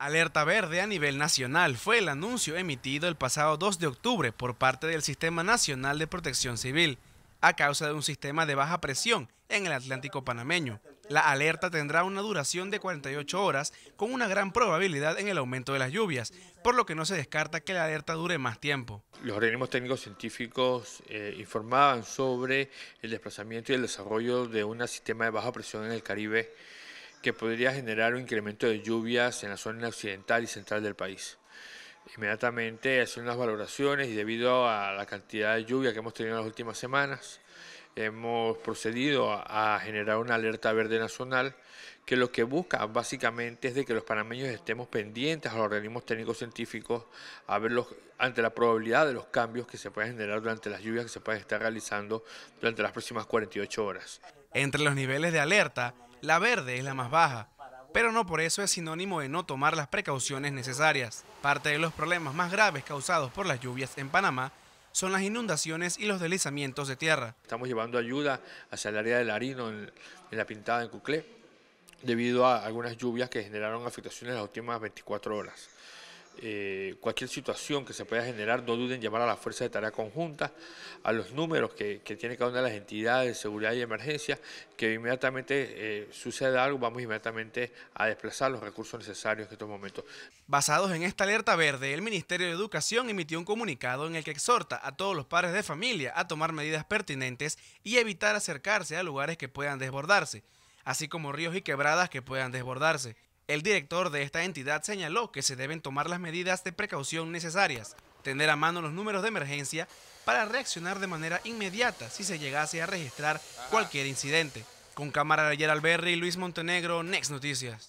Alerta verde a nivel nacional fue el anuncio emitido el pasado 2 de octubre por parte del Sistema Nacional de Protección Civil a causa de un sistema de baja presión en el Atlántico panameño. La alerta tendrá una duración de 48 horas con una gran probabilidad en el aumento de las lluvias, por lo que no se descarta que la alerta dure más tiempo. Los organismos técnicos científicos eh, informaban sobre el desplazamiento y el desarrollo de un sistema de baja presión en el Caribe que podría generar un incremento de lluvias en la zona occidental y central del país. Inmediatamente son las valoraciones y debido a la cantidad de lluvia que hemos tenido en las últimas semanas, hemos procedido a, generar una alerta verde nacional que lo que busca básicamente es de que los panameños estemos pendientes a los organismos técnicos científicos a verlos ante la probabilidad de los cambios que se pueden generar durante las lluvias que se pueden estar realizando durante las próximas 48 horas. Entre los niveles de alerta la verde es la más baja, pero no por eso es sinónimo de no tomar las precauciones necesarias. Parte de los problemas más graves causados por las lluvias en Panamá son las inundaciones y los deslizamientos de tierra. Estamos llevando ayuda hacia el área del Harino, en, la pintada en Cuclé, debido a algunas lluvias que generaron afectaciones en las últimas 24 horas. Eh, cualquier situación que se pueda generar, no duden en llamar a la Fuerza de tarea conjunta, a los números que, que tiene cada una de las entidades de seguridad y emergencia, que inmediatamente eh, suceda algo, vamos inmediatamente a desplazar los recursos necesarios en estos momentos. Basados en esta alerta verde, el Ministerio de Educación emitió un comunicado en el que exhorta a todos los padres de familia a tomar medidas pertinentes y evitar acercarse a lugares que puedan desbordarse, así como ríos y quebradas que puedan desbordarse. El director de esta entidad señaló que se deben tomar las medidas de precaución necesarias, tener a mano los números de emergencia para reaccionar de manera inmediata si se llegase a registrar cualquier incidente. Con cámara de ayer Alberri, Luis Montenegro, Next Noticias.